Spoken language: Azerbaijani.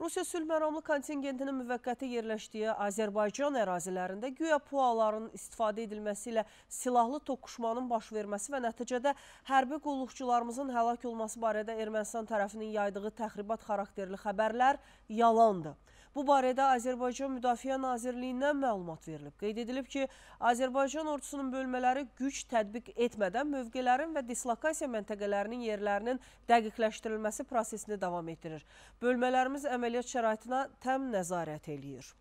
Rusiya sülhməramlı kontingentinin müvəqqəti yerləşdiyi Azərbaycan ərazilərində güya puaların istifadə edilməsi ilə silahlı toqquşmanın baş verməsi və nəticədə hərbi qulluqçularımızın həlak olması barədə Ermənistan tərəfinin yaydığı təxribat xarakterli xəbərlər yalandır. Bu barədə Azərbaycan Müdafiə Nazirliyindən məlumat verilib. Qeyd edilib ki, Azərbaycan ordusunun bölmələri güc tətbiq etmədən mövqələrin və dislokasiya məntəqələrinin yerlərinin dəqiqləşdirilməsi prosesini davam etdirir. Bölmələrimiz əməliyyat şəraitinə təm nəzarət eləyir.